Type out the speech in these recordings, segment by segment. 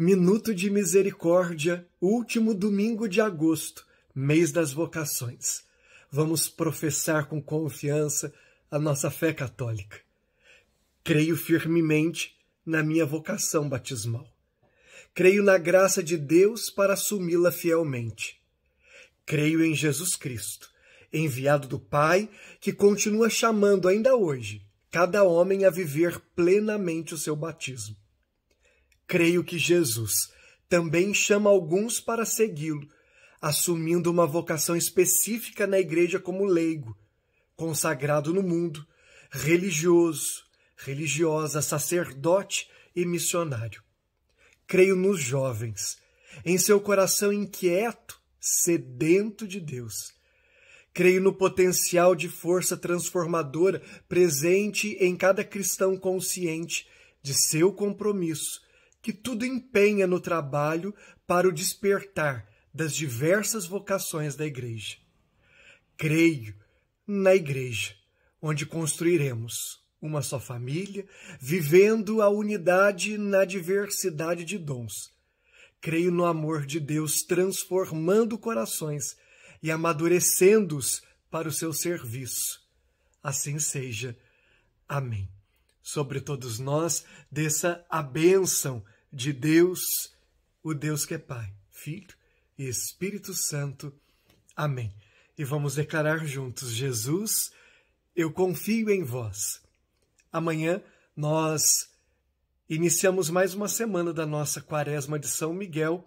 Minuto de Misericórdia, último domingo de agosto, mês das vocações. Vamos professar com confiança a nossa fé católica. Creio firmemente na minha vocação batismal. Creio na graça de Deus para assumi-la fielmente. Creio em Jesus Cristo, enviado do Pai, que continua chamando ainda hoje cada homem a viver plenamente o seu batismo Creio que Jesus também chama alguns para segui-lo, assumindo uma vocação específica na igreja como leigo, consagrado no mundo, religioso, religiosa, sacerdote e missionário. Creio nos jovens, em seu coração inquieto, sedento de Deus. Creio no potencial de força transformadora presente em cada cristão consciente de seu compromisso que tudo empenha no trabalho para o despertar das diversas vocações da Igreja. Creio na Igreja, onde construiremos uma só família, vivendo a unidade na diversidade de dons. Creio no amor de Deus transformando corações e amadurecendo-os para o seu serviço. Assim seja. Amém sobre todos nós, desça a bênção de Deus, o Deus que é Pai, Filho e Espírito Santo. Amém. E vamos declarar juntos: Jesus, eu confio em vós. Amanhã nós iniciamos mais uma semana da nossa Quaresma de São Miguel.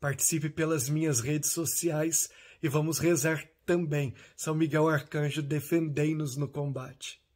Participe pelas minhas redes sociais e vamos rezar também. São Miguel Arcanjo, defendei-nos no combate.